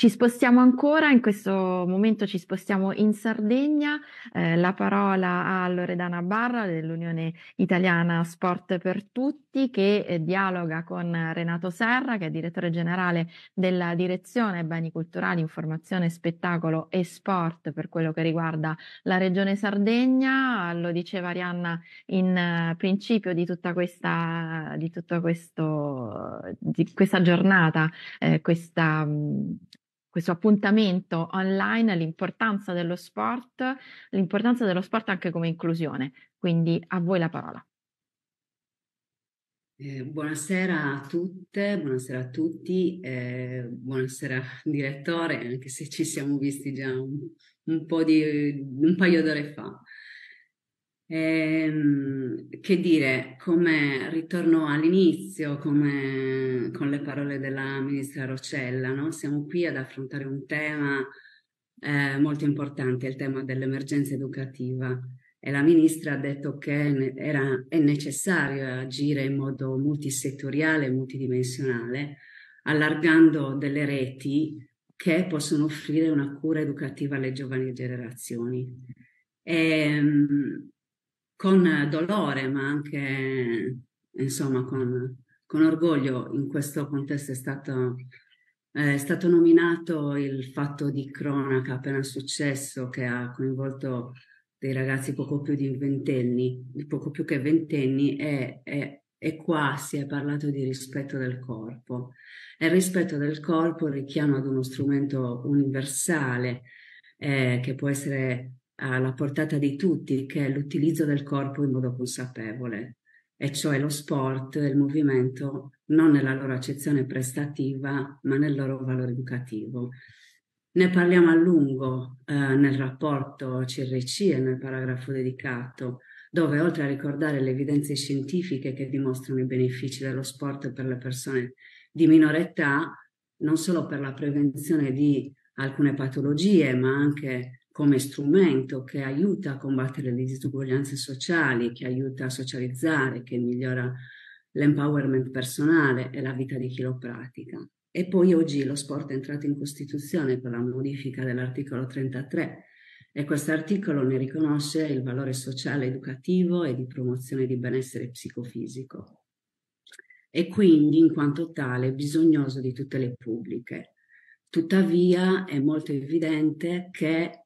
Ci spostiamo ancora, in questo momento ci spostiamo in Sardegna, eh, la parola a Loredana Barra dell'Unione Italiana Sport per Tutti che eh, dialoga con Renato Serra che è direttore generale della direzione Beni Culturali, Informazione, Spettacolo e Sport per quello che riguarda la regione Sardegna, lo diceva Arianna in eh, principio di tutta questa, di questo, di questa giornata, eh, questa questo appuntamento online, l'importanza dello sport, l'importanza dello sport anche come inclusione. Quindi a voi la parola. Eh, buonasera a tutte, buonasera a tutti, eh, buonasera direttore, anche se ci siamo visti già un, un, di, un paio d'ore fa. Ehm, che dire, come ritorno all'inizio, come con le parole della ministra Rocella, no? siamo qui ad affrontare un tema eh, molto importante, il tema dell'emergenza educativa. E la ministra ha detto che ne- era, è necessario agire in modo multisettoriale multidimensionale, allargando delle reti che possono offrire una cura educativa alle giovani generazioni. E, ehm, con eh, dolore, ma anche insomma con, con orgoglio. In questo contesto è stato, eh, è stato, nominato il fatto di cronaca appena successo che ha coinvolto dei ragazzi poco più di ventenni, poco più che ventenni, e, e, e qua si è parlato di rispetto del corpo. E il rispetto del corpo richiama ad uno strumento universale eh, che può essere alla portata di tutti, che è l'utilizzo del corpo in modo consapevole, e cioè lo sport e il movimento non nella loro accezione prestativa, ma nel loro valore educativo. Ne parliamo a lungo eh, nel rapporto CRC e nel paragrafo dedicato, dove oltre a ricordare le evidenze scientifiche che dimostrano i benefici dello sport per le persone di minore età, non solo per la prevenzione di alcune patologie, ma anche come strumento che aiuta a combattere le disuguaglianze sociali, che aiuta a socializzare, che migliora l'empowerment personale e la vita di chi lo pratica. E poi oggi lo sport è entrato in Costituzione con la modifica dell'articolo 33 e questo articolo ne riconosce il valore sociale, educativo e di promozione di benessere psicofisico. E quindi, in quanto tale, bisognoso di tutte le pubbliche. Tuttavia è molto evidente che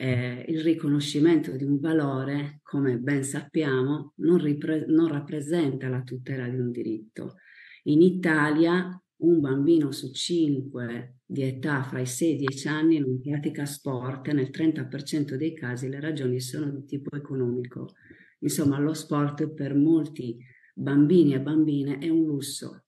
eh, il riconoscimento di un valore, come ben sappiamo, non, ripre- non rappresenta la tutela di un diritto. In Italia un bambino su cinque di età fra i 6 e i 10 anni non pratica sport e nel 30% dei casi le ragioni sono di tipo economico. Insomma, lo sport per molti bambini e bambine è un lusso.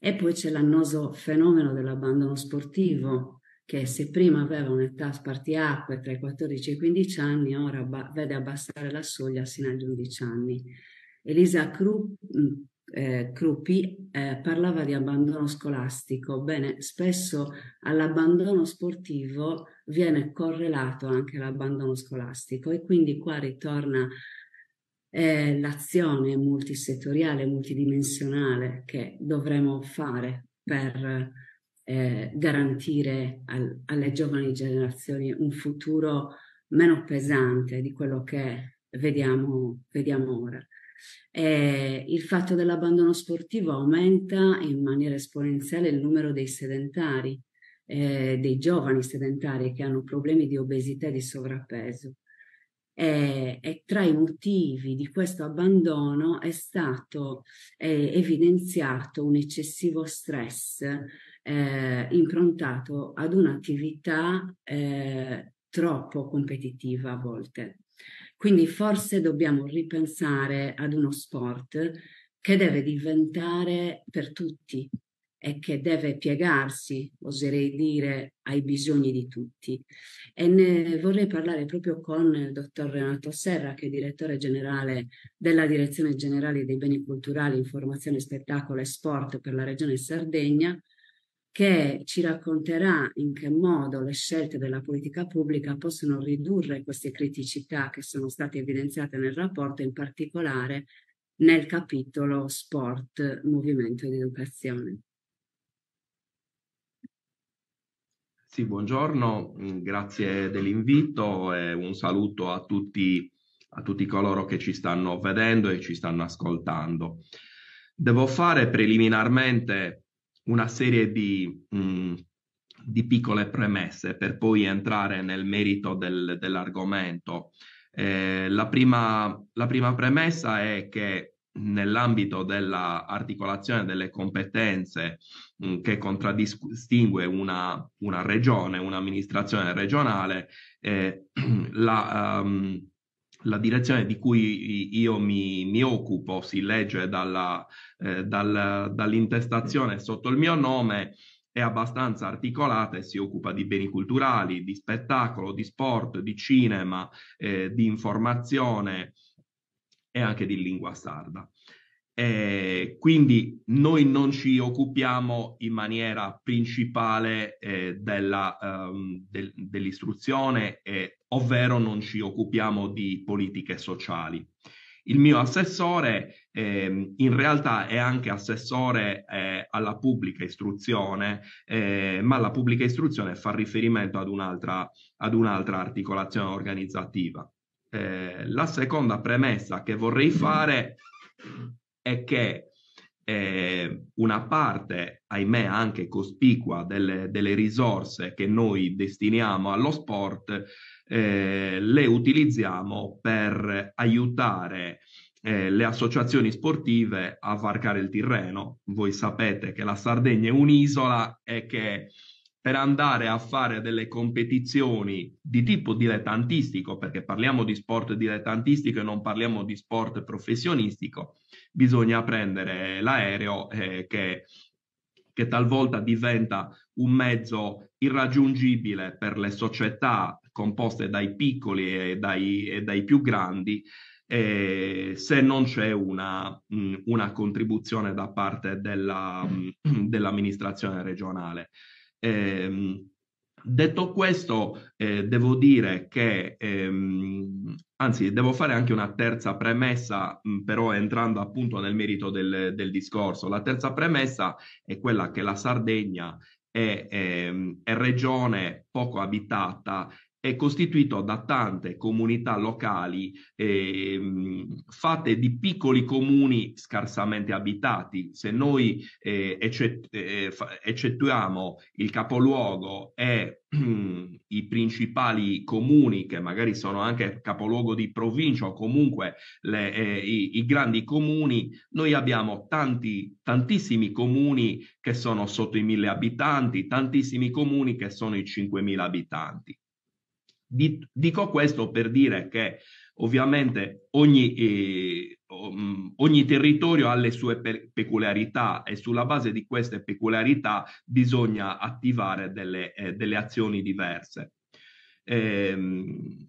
E poi c'è l'annoso fenomeno dell'abbandono sportivo, che se prima aveva un'età spartiacque tra i 14 e i 15 anni, ora ba- vede abbassare la soglia sino agli 11 anni. Elisa mm, eh, Kruppi eh, eh, parlava di abbandono scolastico. Bene, spesso all'abbandono sportivo viene correlato anche l'abbandono scolastico e quindi qua ritorna eh, l'azione multisettoriale, multidimensionale che dovremo fare per eh, garantire al, alle giovani generazioni un futuro meno pesante di quello che vediamo, vediamo ora. E il fatto dell'abbandono sportivo aumenta in maniera esponenziale il numero dei sedentari, eh, dei giovani sedentari che hanno problemi di obesità e di sovrappeso. E, e tra i motivi di questo abbandono è stato eh, evidenziato un eccessivo stress eh, improntato ad un'attività eh, troppo competitiva a volte. Quindi forse dobbiamo ripensare ad uno sport che deve diventare per tutti e che deve piegarsi, oserei dire, ai bisogni di tutti. E ne vorrei parlare proprio con il dottor Renato Serra, che è direttore generale della Direzione Generale dei Beni Culturali, Informazione, Spettacolo e Sport per la Regione Sardegna, che ci racconterà in che modo le scelte della politica pubblica possono ridurre queste criticità che sono state evidenziate nel rapporto, in particolare nel capitolo sport, movimento ed educazione. Sì, buongiorno, grazie dell'invito e un saluto a tutti, a tutti coloro che ci stanno vedendo e ci stanno ascoltando. Devo fare preliminarmente una serie di, mh, mm, di piccole premesse per poi entrare nel merito del, dell'argomento. Eh, la, prima, la prima premessa è che nell'ambito dell'articolazione delle competenze mh, mm, che contraddistingue una, una, regione, un'amministrazione regionale, eh, la, um, la direzione di cui io mi, mi occupo si legge dalla, eh, dal, dall'intestazione sotto il mio nome, è abbastanza articolata e si occupa di beni culturali, di spettacolo, di sport, di cinema, eh, di informazione e anche di lingua sarda. Eh, quindi noi non ci occupiamo in maniera principale eh, della, um, del, dell'istruzione e ovvero non ci occupiamo di politiche sociali. Il mio assessore eh, in realtà è anche assessore eh, alla pubblica istruzione, eh, ma la pubblica istruzione fa riferimento ad un'altra, ad un'altra articolazione organizzativa. Eh, la seconda premessa che vorrei fare è che eh, una parte, ahimè anche cospicua, delle, delle, risorse che noi destiniamo allo sport, eh, le utilizziamo per aiutare eh, le associazioni sportive a varcare il Tirreno. Voi sapete che la Sardegna è un'isola e che per andare a fare delle competizioni di tipo dilettantistico, perché parliamo di sport dilettantistico e non parliamo di sport professionistico, bisogna prendere l'aereo eh, che, che talvolta diventa un mezzo irraggiungibile per le società composte dai piccoli e dai, e dai più grandi, eh, se non c'è una, mm, una contribuzione da parte della, mm, dell'amministrazione regionale. Eh, detto questo, eh, devo dire che, ehm, anzi, devo fare anche una terza premessa, mh, mm, però entrando appunto nel merito del, del discorso. La terza premessa è quella che la Sardegna è, è, ehm, è, regione poco abitata è costituito da tante comunità locali eh, fatte di piccoli comuni scarsamente abitati. Se noi eh, eccet- eh, eccettuiamo il capoluogo e i principali comuni che magari sono anche capoluogo di provincia o comunque le, eh, i, i, grandi comuni, noi abbiamo tanti, tantissimi comuni che sono sotto i mille abitanti, tantissimi comuni che sono i 5.000 abitanti dico questo per dire che ovviamente ogni, eh, ogni territorio ha le sue peculiarità e sulla base di queste peculiarità bisogna attivare delle, eh, delle azioni diverse. Ehm, eh,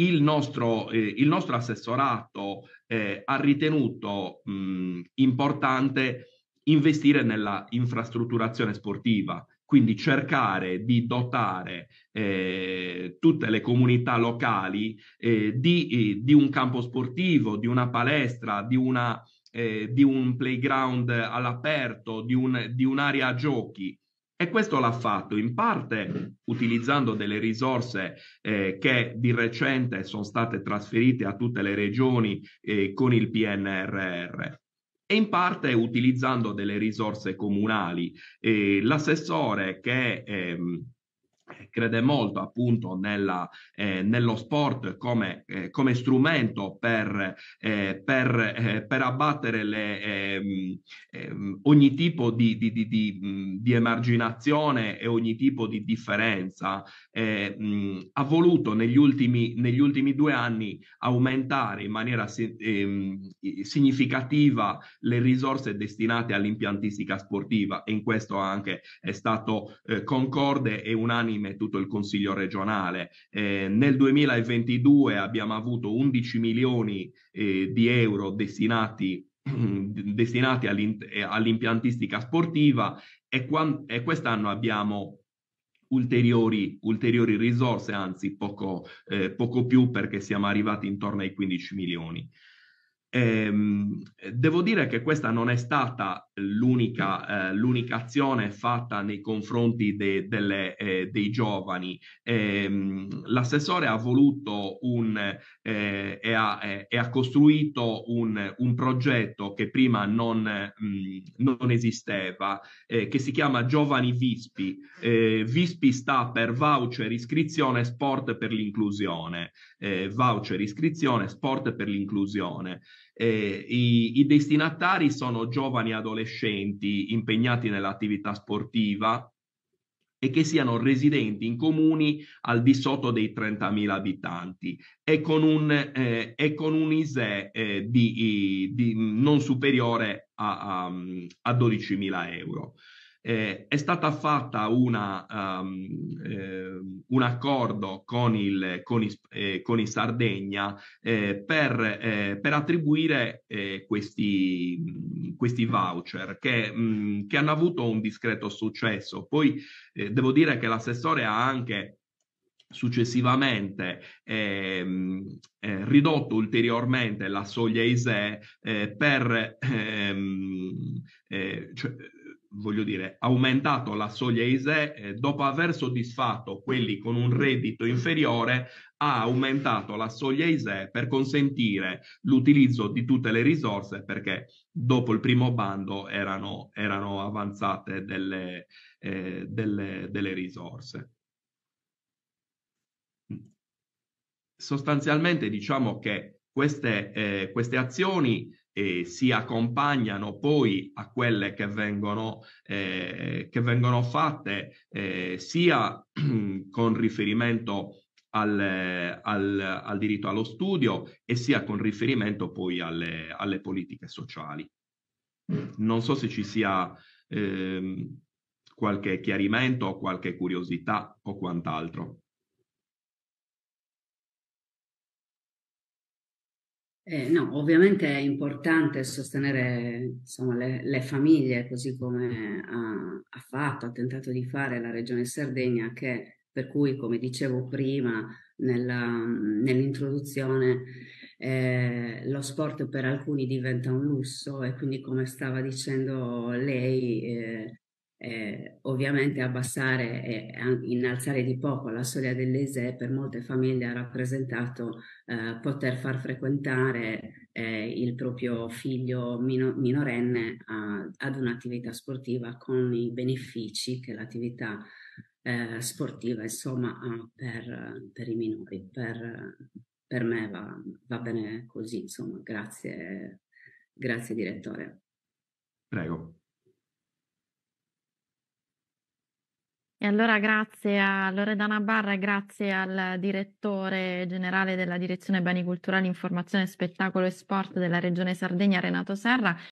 il, nostro, il nostro, assessorato eh, ha ritenuto mh, importante investire nella infrastrutturazione sportiva quindi cercare di dotare eh, tutte le comunità locali eh, di, eh, di, un campo sportivo, di una palestra, di, una, eh, di un playground all'aperto, di, un, di un'area giochi. E questo l'ha fatto in parte utilizzando delle risorse eh, che di recente sono state trasferite a tutte le regioni eh, con il PNRR, e in parte utilizzando delle risorse comunali. Eh, l'assessore che ehm, crede molto appunto nella, eh, nello sport come, eh, come strumento per, eh, per, eh, per abbattere le, ehm, ehm, ogni tipo di, di, di, di, emarginazione e ogni tipo di differenza, eh, mh, ha voluto negli ultimi, negli ultimi, due anni aumentare in maniera si, ehm, significativa le risorse destinate all'impiantistica sportiva e in questo anche è stato eh, concorde e unanime e tutto il Consiglio regionale. Eh, nel 2022 abbiamo avuto 11 milioni eh, di euro destinati, destinati eh, all'impiantistica sportiva e, qua- e quest'anno abbiamo Ulteriori, ulteriori, risorse, anzi poco, eh, poco, più perché siamo arrivati intorno ai 15 milioni. Ehm, devo dire che questa non è stata l'unica, eh, l'unica azione fatta nei confronti de, delle, eh, dei giovani. Ehm, l'assessore ha voluto un, eh, e, ha, eh, e, ha, costruito un, un, progetto che prima non, mh, mm, non esisteva, eh, che si chiama Giovani Vispi. Eh, Vispi sta per Voucher Iscrizione Sport per l'inclusione. voucher Iscrizione Sport per l'inclusione. Eh, i, i, destinatari sono giovani adolescenti impegnati nell'attività sportiva e che siano residenti in comuni al di sotto dei 30.000 abitanti e con un, eh, e con un ISE eh, di, di non superiore a, a, a 12.000 euro. Eh, è stata fatta una, um, eh, un accordo con il, con il, eh, con il Sardegna eh, per, eh, per, attribuire eh, questi, questi, voucher che, mh, che, hanno avuto un discreto successo. Poi devo dire che l'assessore ha anche successivamente ehm, eh, ridotto ulteriormente la soglia ISE eh, per ehm, eh, cioè, voglio dire, aumentato la soglia ISE eh, dopo aver soddisfatto quelli con un reddito inferiore ha aumentato la soglia ISE per consentire l'utilizzo di tutte le risorse perché dopo il primo bando erano, erano avanzate delle, eh, delle, delle risorse. Sostanzialmente diciamo che queste, eh, queste azioni eh, si accompagnano poi a quelle che vengono, eh, che vengono fatte eh, sia con riferimento al, al, al, diritto allo studio e sia con riferimento poi alle, alle politiche sociali. Non so se ci sia ehm, qualche chiarimento o qualche curiosità o quant'altro. Eh, no, ovviamente è importante sostenere insomma, le, le, famiglie, così come ha, ha, fatto, ha tentato di fare la Regione Sardegna, che, per cui, come dicevo prima nella, nell'introduzione, eh, lo sport per alcuni diventa un lusso e quindi, come stava dicendo lei, eh, eh, ovviamente abbassare e innalzare di poco la soglia dell'ISE per molte famiglie ha rappresentato eh, poter far frequentare eh, il proprio figlio mino- minorenne a- ad un'attività sportiva con i benefici che l'attività eh, sportiva insomma ha per, per, i minori. Per, per me va, va bene così, insomma, grazie, grazie direttore. Prego. E allora grazie a Loredana Barra e grazie al direttore generale della Direzione Beni Culturali, Informazione, Spettacolo e Sport della Regione Sardegna, Renato Serra,